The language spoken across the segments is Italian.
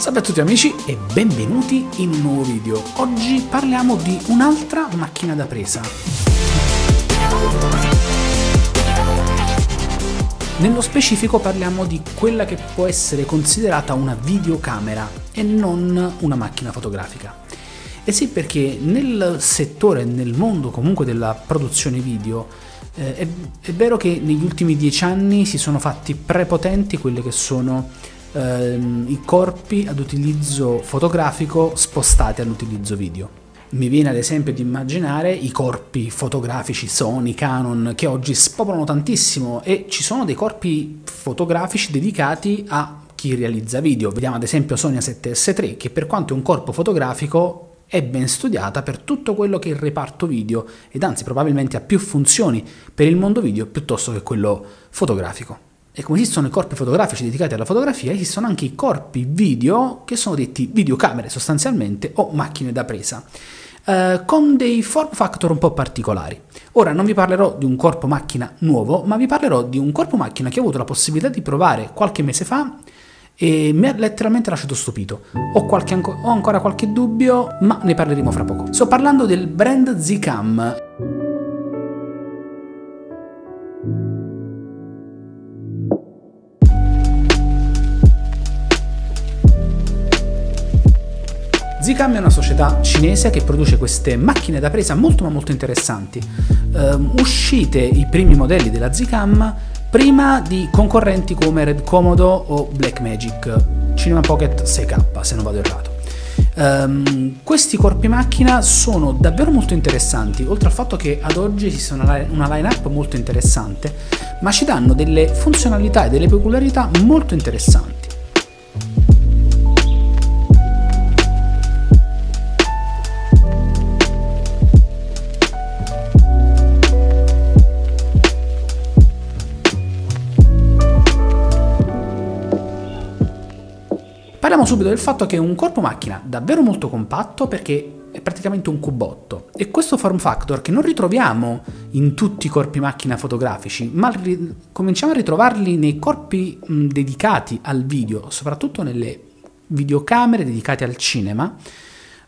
Salve a tutti amici e benvenuti in un nuovo video. Oggi parliamo di un'altra macchina da presa. Nello specifico parliamo di quella che può essere considerata una videocamera e non una macchina fotografica. E eh sì perché nel settore, nel mondo comunque della produzione video, eh, è, è vero che negli ultimi dieci anni si sono fatti prepotenti quelle che sono ehm, i corpi ad utilizzo fotografico spostati all'utilizzo video. Mi viene ad esempio di immaginare i corpi fotografici Sony, Canon, che oggi spopolano tantissimo e ci sono dei corpi fotografici dedicati a chi realizza video. Vediamo ad esempio Sony 7S3 che per quanto è un corpo fotografico è ben studiata per tutto quello che è il reparto video ed anzi probabilmente ha più funzioni per il mondo video piuttosto che quello fotografico. E come esistono i corpi fotografici dedicati alla fotografia, esistono anche i corpi video che sono detti videocamere sostanzialmente o macchine da presa. Eh, con dei form factor un po' particolari. Ora non vi parlerò di un corpo macchina nuovo, ma vi parlerò di un corpo macchina che ho avuto la possibilità di provare qualche mese fa e mi ha letteralmente lasciato stupito. Ho, qualche, ho ancora qualche dubbio, ma ne parleremo fra poco. Sto parlando del brand Zcam. Zicam è una società cinese che produce queste macchine da presa molto ma molto interessanti. Um, uscite i primi modelli della Zicam prima di concorrenti come Red Comodo o Blackmagic, Cinema Pocket 6K se non vado errato. Um, questi corpi macchina sono davvero molto interessanti, oltre al fatto che ad oggi ci sia una, una line-up molto interessante, ma ci danno delle funzionalità e delle peculiarità molto interessanti. Parliamo subito del fatto che è un corpo macchina davvero molto compatto perché è praticamente un cubotto. E questo form factor che non ritroviamo in tutti i corpi macchina fotografici, ma ri- cominciamo a ritrovarli nei corpi mh, dedicati al video, soprattutto nelle videocamere dedicate al cinema.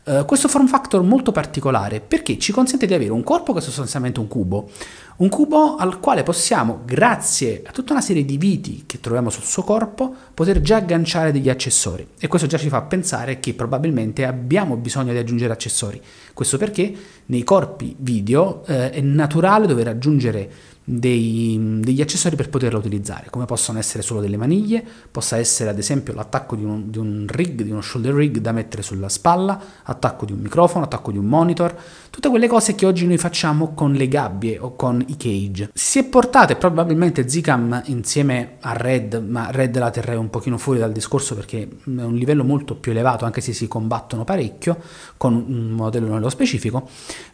Uh, questo form factor molto particolare perché ci consente di avere un corpo che è sostanzialmente un cubo, un cubo al quale possiamo, grazie a tutta una serie di viti che troviamo sul suo corpo, poter già agganciare degli accessori. E questo già ci fa pensare che probabilmente abbiamo bisogno di aggiungere accessori. Questo perché nei corpi video eh, è naturale dover aggiungere dei, degli accessori per poterlo utilizzare, come possono essere solo delle maniglie, possa essere ad esempio l'attacco di un, di un rig, di uno shoulder rig da mettere sulla spalla, attacco di un microfono, attacco di un monitor, tutte quelle cose che oggi noi facciamo con le gabbie o con i Cage. Si è portate probabilmente Zicam insieme a Red, ma Red la terrei un pochino fuori dal discorso perché è un livello molto più elevato, anche se si combattono parecchio, con un modello nello specifico,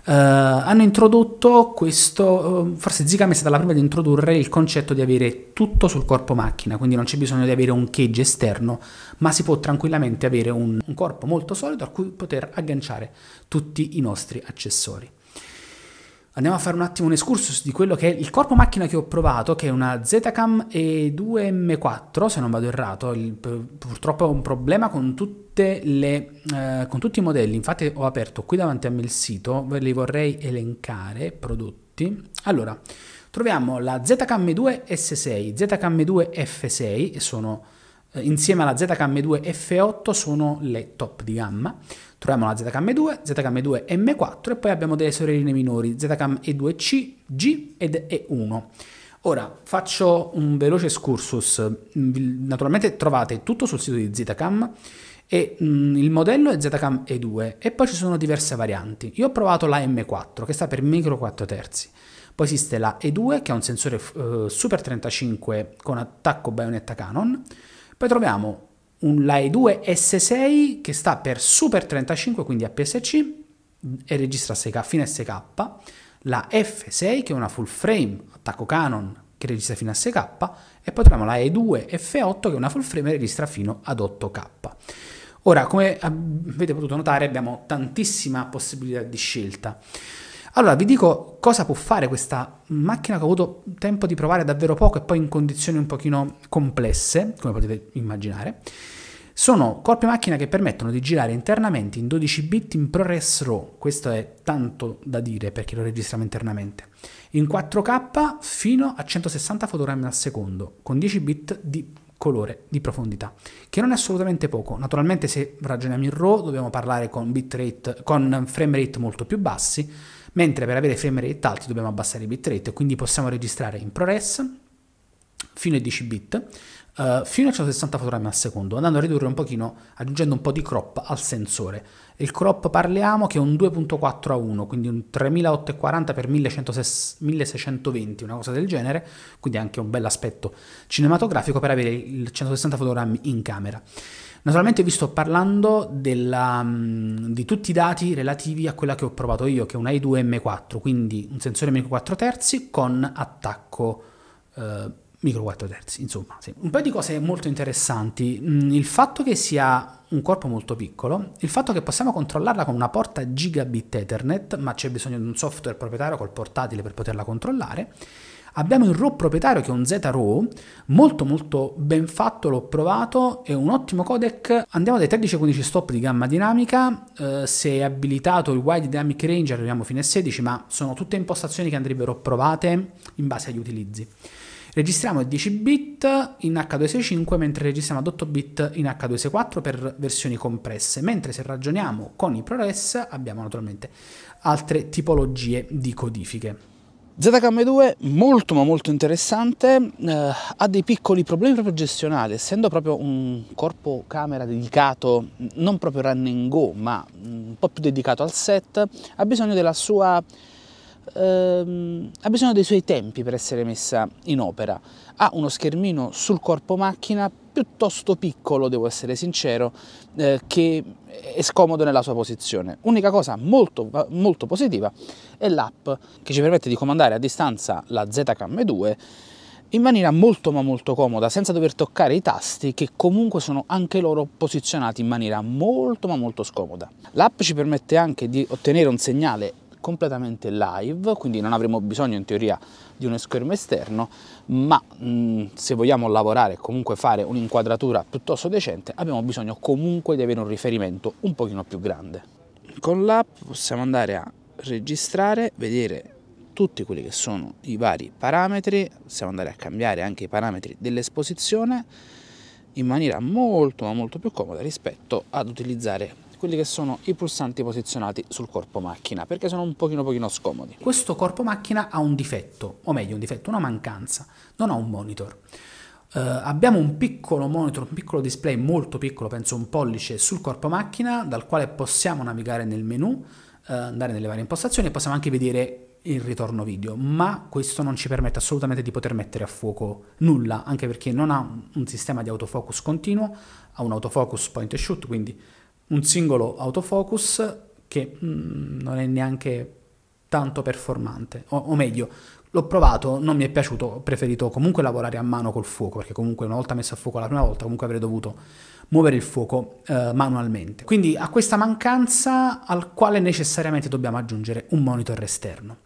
eh, hanno introdotto questo, eh, forse Zicam è stata la prima ad introdurre il concetto di avere tutto sul corpo macchina, quindi non c'è bisogno di avere un cage esterno, ma si può tranquillamente avere un, un corpo molto solido a cui poter agganciare tutti i nostri accessori andiamo a fare un attimo un excursus di quello che è il corpo macchina che ho provato, che è una Zetacam E2M4, se non vado errato, il, purtroppo ho un problema con, le, eh, con tutti i modelli, infatti ho aperto qui davanti a me il sito, ve li vorrei elencare, prodotti. Allora, troviamo la Zetacam 2 S6, Zetacam 2 F6, sono, eh, insieme alla Zetacam 2 F8 sono le top di gamma, Troviamo la ZKM2, ZKM2 M4 e poi abbiamo delle sorelline minori, ZKM E2C, G ed E1. Ora faccio un veloce excursus, mm, naturalmente trovate tutto sul sito di ZKM e mh, mm, il modello è ZKM E2 e poi ci sono diverse varianti. Io ho provato la M4 che sta per micro 4 terzi, poi esiste la E2 che è un sensore eh, Super 35 con attacco baionetta Canon, poi troviamo un LAE 2 S6 che sta per Super 35, quindi APS-C e registra SK, fine SK, la F6 che è una full frame attacco Canon che registra fino a 6K e poi troviamo la E2 F8 che è una full frame e registra fino ad 8K. Ora, come ah, avete potuto notare, abbiamo tantissima possibilità di scelta. Allora vi dico cosa può fare questa macchina che ho avuto tempo di provare davvero poco e poi in condizioni un pochino complesse, come potete immaginare. Sono corpi macchina che permettono di girare internamente in 12 bit in ProRes RAW, questo è tanto da dire perché lo registriamo internamente, in 4K fino a 160 fotogrammi al secondo, con 10 bit di colore di profondità, che non è assolutamente poco. Naturalmente se ragioniamo in RAW dobbiamo parlare con, bitrate, con frame rate molto più bassi, mentre per avere frame rate alti dobbiamo abbassare i bitrate, quindi possiamo registrare in ProRes fino ai 10 bit, uh, fino a 160 fotogrammi al secondo, andando a ridurre un pochino, aggiungendo un po' di crop al sensore. Il crop parliamo che è un 2.4 a 1, quindi un 3840x1620, una cosa del genere, quindi anche un bel aspetto cinematografico per avere il 160 fotogrammi in camera. Naturalmente vi sto parlando della, mm, di tutti i dati relativi a quella che ho provato io, che è un i2M4, quindi un sensore micro 4 terzi con attacco eh, micro 4 terzi, insomma. Sì. Un paio di cose molto interessanti, mm, il fatto che sia un corpo molto piccolo, il fatto che possiamo controllarla con una porta gigabit Ethernet, ma c'è bisogno di un software proprietario col portatile per poterla controllare, Abbiamo il RAW proprietario che è un Z-RAW, molto molto ben fatto, l'ho provato, è un ottimo codec. Andiamo dai 13 15 stop di gamma dinamica, eh, se è abilitato il Wide Dynamic Range arriviamo fino ai 16, ma sono tutte impostazioni che andrebbero provate in base agli utilizzi. Registriamo a 10 bit in H265 mentre registriamo ad 8 bit in H264 per versioni compresse, mentre se ragioniamo con i ProRes abbiamo naturalmente altre tipologie di codifiche. ZKM2 molto ma molto interessante, eh, ha dei piccoli problemi proprio gestionali, essendo proprio un corpo camera dedicato non proprio run and go ma un po' più dedicato al set, ha bisogno della sua Uh, ha bisogno dei suoi tempi per essere messa in opera. Ha uno schermino sul corpo macchina piuttosto piccolo, devo essere sincero, eh, che è scomodo nella sua posizione. Unica cosa molto, molto positiva è l'app che ci permette di comandare a distanza la Zcam 2 in maniera molto ma molto comoda, senza dover toccare i tasti che comunque sono anche loro posizionati in maniera molto ma molto scomoda. L'app ci permette anche di ottenere un segnale completamente live, quindi non avremo bisogno in teoria di uno schermo esterno, ma mh, mm, se vogliamo lavorare e comunque fare un'inquadratura piuttosto decente, abbiamo bisogno comunque di avere un riferimento un pochino più grande. Con l'app possiamo andare a registrare, vedere tutti quelli che sono i vari parametri, possiamo andare a cambiare anche i parametri dell'esposizione in maniera molto ma molto più comoda rispetto ad utilizzare quelli che sono i pulsanti posizionati sul corpo macchina perché sono un pochino pochino scomodi. Questo corpo macchina ha un difetto, o meglio un difetto, una mancanza, non ha un monitor. Uh, abbiamo un piccolo monitor, un piccolo display molto piccolo, penso un pollice sul corpo macchina dal quale possiamo navigare nel menu, uh, andare nelle varie impostazioni e possiamo anche vedere il ritorno video, ma questo non ci permette assolutamente di poter mettere a fuoco nulla, anche perché non ha un sistema di autofocus continuo, ha un autofocus point and shoot, quindi un singolo autofocus che mm, non è neanche tanto performante, o, o meglio, L'ho provato, non mi è piaciuto, ho preferito comunque lavorare a mano col fuoco, perché comunque una volta messo a fuoco la prima volta comunque avrei dovuto muovere il fuoco eh, manualmente. Quindi a questa mancanza al quale necessariamente dobbiamo aggiungere un monitor esterno.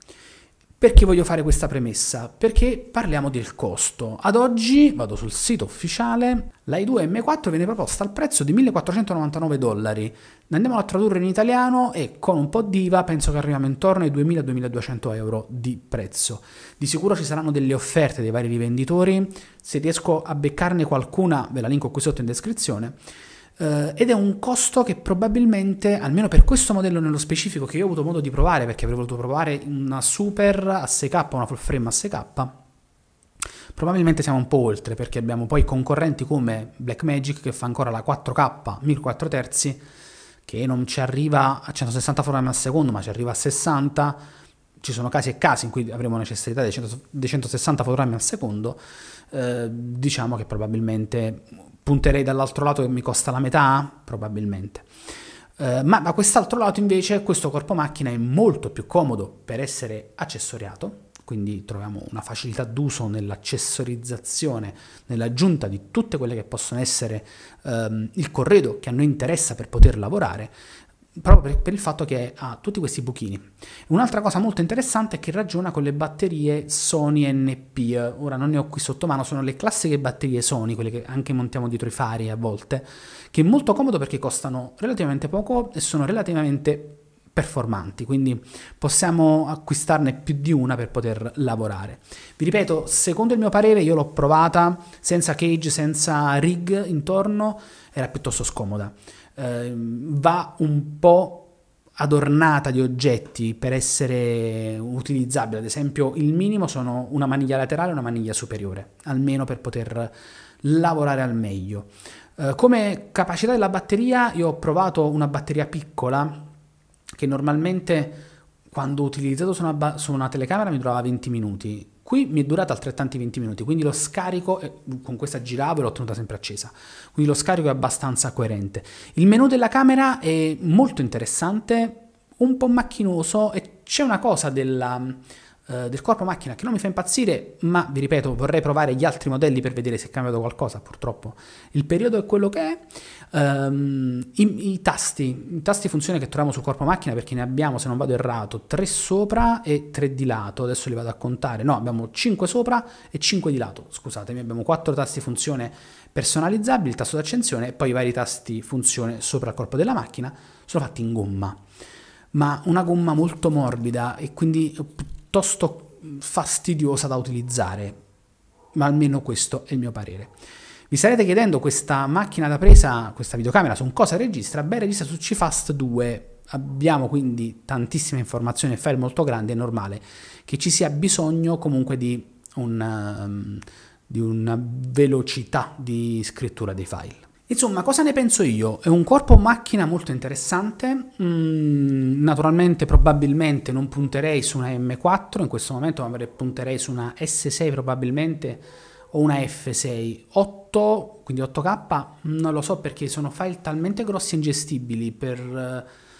Perché voglio fare questa premessa? Perché parliamo del costo. Ad oggi, vado sul sito ufficiale, la i2 M4 viene proposta al prezzo di 1499 dollari. Andiamo a tradurre in italiano e con un po' di IVA penso che arriviamo intorno ai 2000-2200 euro di prezzo. Di sicuro ci saranno delle offerte dei vari rivenditori, se riesco a beccarne qualcuna ve la linko qui sotto in descrizione eh, ed è un costo che probabilmente, almeno per questo modello nello specifico che io ho avuto modo di provare, perché avrei voluto provare una super a 6K, una full frame a 6K, probabilmente siamo un po' oltre perché abbiamo poi concorrenti come Blackmagic che fa ancora la 4K 1004 terzi che non ci arriva a 160 frame al secondo ma ci arriva a 60 ci sono casi e casi in cui avremo necessità di, di 160 fotogrammi al secondo eh, diciamo che probabilmente punterei dall'altro lato che mi costa la metà, probabilmente. Eh, ma da quest'altro lato invece questo corpo macchina è molto più comodo per essere accessoriato, quindi troviamo una facilità d'uso nell'accessorizzazione, nell'aggiunta di tutte quelle che possono essere ehm, il corredo che a noi interessa per poter lavorare proprio per, per, il fatto che ha tutti questi buchini. Un'altra cosa molto interessante è che ragiona con le batterie Sony NP, ora non ne ho qui sotto mano, sono le classiche batterie Sony, quelle che anche montiamo dietro i fari a volte, che è molto comodo perché costano relativamente poco e sono relativamente performanti, quindi possiamo acquistarne più di una per poter lavorare. Vi ripeto, secondo il mio parere io l'ho provata senza cage, senza rig intorno, era piuttosto scomoda eh, va un po' adornata di oggetti per essere utilizzabile, ad esempio il minimo sono una maniglia laterale e una maniglia superiore, almeno per poter lavorare al meglio. Eh, come capacità della batteria io ho provato una batteria piccola che normalmente quando ho utilizzato su una, ba- su una telecamera mi durava 20 minuti, Qui mi è durata altrettanti 20 minuti, quindi lo scarico, con questa giravo e l'ho tenuta sempre accesa, quindi lo scarico è abbastanza coerente. Il menu della camera è molto interessante, un po' macchinoso e c'è una cosa della eh, del corpo macchina che non mi fa impazzire, ma vi ripeto, vorrei provare gli altri modelli per vedere se è cambiato qualcosa, purtroppo il periodo è quello che è. Um, i, i, tasti, i tasti funzione che troviamo sul corpo macchina perché ne abbiamo, se non vado errato, 3 sopra e 3 di lato, adesso li vado a contare, no, abbiamo 5 sopra e 5 di lato, scusatemi, abbiamo 4 tasti funzione personalizzabili, il tasto d'accensione e poi i vari tasti funzione sopra il corpo della macchina sono fatti in gomma ma una gomma molto morbida e quindi piuttosto fastidiosa da utilizzare, ma almeno questo è il mio parere. Vi starete chiedendo questa macchina da presa, questa videocamera, su cosa registra? Beh, registra su CFast 2, abbiamo quindi tantissime informazioni, file molto grande, è normale che ci sia bisogno comunque di una, ehm, di una velocità di scrittura dei file. Insomma, cosa ne penso io? È un corpo macchina molto interessante, mm, naturalmente probabilmente non punterei su una M4 in questo momento, ma punterei su una S6 probabilmente o una F6. 8, quindi 8K, non lo so perché sono file talmente grossi e ingestibili per... Eh,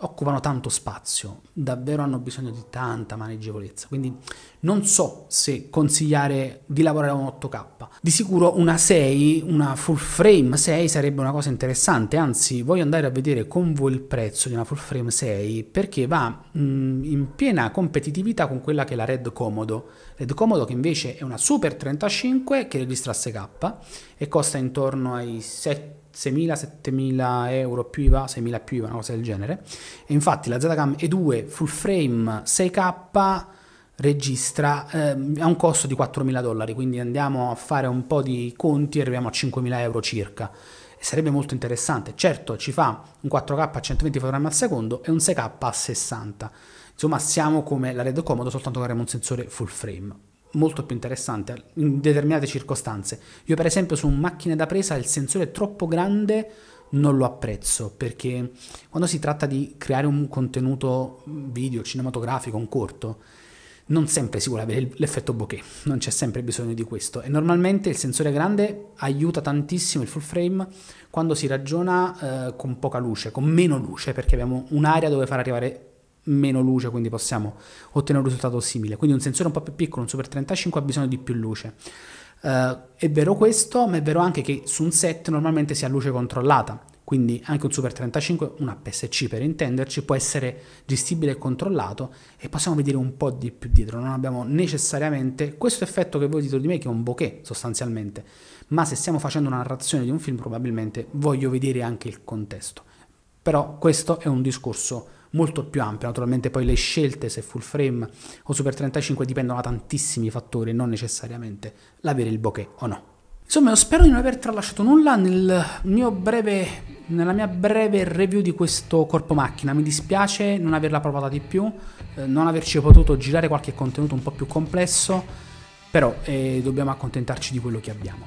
occupano tanto spazio, davvero hanno bisogno di tanta maneggevolezza, quindi non so se consigliare di lavorare un 8K. Di sicuro una 6, una full frame 6 sarebbe una cosa interessante, anzi voglio andare a vedere con voi il prezzo di una full frame 6 perché va mh, mm, in piena competitività con quella che è la Red Comodo. Red Comodo che invece è una Super 35 che registra 6K e costa intorno ai 7 6.000-7.000 euro più IVA, 6.000 più IVA, una cosa del genere. E infatti la Zcam E2 full frame 6K registra eh, a un costo di 4.000 dollari, quindi andiamo a fare un po' di conti e arriviamo a 5.000 euro circa. E sarebbe molto interessante. Certo ci fa un 4K a 120 fotogrammi al secondo e un 6K a 60. Insomma siamo come la Red Comodo, soltanto che avremo un sensore full frame molto più interessante in determinate circostanze. Io per esempio su macchine da presa il sensore troppo grande non lo apprezzo perché quando si tratta di creare un contenuto mm, video, cinematografico, un corto, non sempre si vuole avere l'effetto bokeh, non c'è sempre bisogno di questo e normalmente il sensore grande aiuta tantissimo il full frame quando si ragiona eh, con poca luce, con meno luce perché abbiamo un'area dove far arrivare meno luce, quindi possiamo ottenere un risultato simile. Quindi un sensore un po' più piccolo, un Super 35, ha bisogno di più luce. Uh, è vero questo, ma è vero anche che su un set normalmente si ha luce controllata, quindi anche un Super 35, un APS-C per intenderci, può essere gestibile e controllato e possiamo vedere un po' di più dietro, non abbiamo necessariamente questo effetto che voi dite di me che è un bokeh sostanzialmente, ma se stiamo facendo una narrazione di un film probabilmente voglio vedere anche il contesto. Però questo è un discorso molto più ampia. Naturalmente poi le scelte se full frame o super 35 dipendono da tantissimi fattori, non necessariamente l'avere il bokeh o no. Insomma, spero di non aver tralasciato nulla nel breve, nella mia breve review di questo corpo macchina. Mi dispiace non averla provata di più, eh, non averci potuto girare qualche contenuto un po' più complesso, però eh, dobbiamo accontentarci di quello che abbiamo.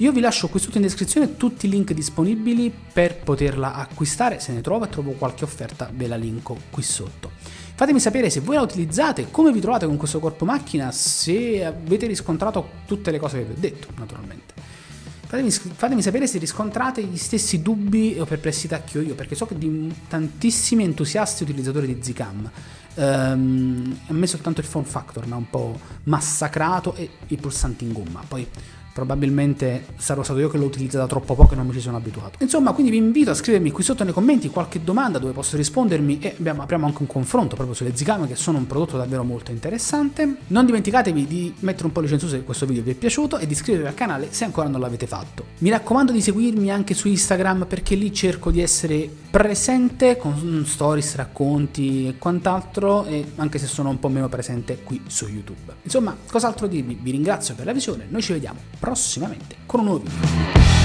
Io vi lascio qui sotto in descrizione tutti i link disponibili per poterla acquistare, se ne trovo e trovo qualche offerta ve la linko qui sotto. Fatemi sapere se voi la utilizzate, come vi trovate con questo corpo macchina, se avete riscontrato tutte le cose che vi ho detto naturalmente. Fatemi, fatemi sapere se riscontrate gli stessi dubbi o perplessità che ho io, perché so che di tantissimi entusiasti utilizzatori di Zcam Um, ehm, a me soltanto il phone factor mi ha un po' massacrato e i pulsanti in gomma. Poi probabilmente sarò stato io che l'ho utilizzata troppo poco e non mi ci sono abituato. Insomma, quindi vi invito a scrivermi qui sotto nei commenti qualche domanda dove posso rispondermi e abbiamo, apriamo anche un confronto proprio sulle zicame che sono un prodotto davvero molto interessante. Non dimenticatevi di mettere un pollice in su se questo video vi è piaciuto e di iscrivervi al canale se ancora non l'avete fatto. Mi raccomando di seguirmi anche su Instagram perché lì cerco di essere presente con stories, racconti e quant'altro e anche se sono un po' meno presente qui su YouTube. Insomma, cos'altro dirvi? Vi ringrazio per la visione, noi ci vediamo prossimamente con un nuovo video.